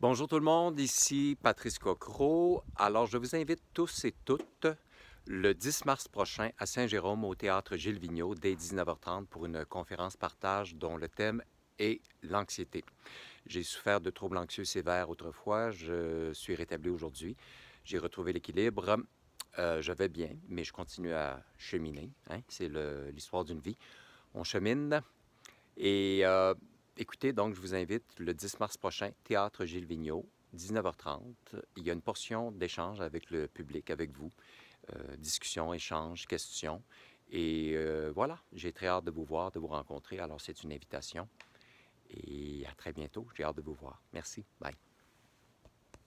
Bonjour tout le monde, ici Patrice Cocro. Alors, je vous invite tous et toutes le 10 mars prochain à Saint-Jérôme au théâtre Gilles Vigneault dès 19h30 pour une conférence partage dont le thème est l'anxiété. J'ai souffert de troubles anxieux sévères autrefois, je suis rétabli aujourd'hui. J'ai retrouvé l'équilibre. Euh, je vais bien, mais je continue à cheminer. Hein. C'est l'histoire d'une vie. On chemine. Et euh, écoutez, donc, je vous invite le 10 mars prochain, Théâtre Gilles Vigneault, 19h30. Il y a une portion d'échange avec le public, avec vous. Euh, discussion, échange, questions. Et euh, voilà, j'ai très hâte de vous voir, de vous rencontrer. Alors, c'est une invitation. Et à très bientôt. J'ai hâte de vous voir. Merci. Bye.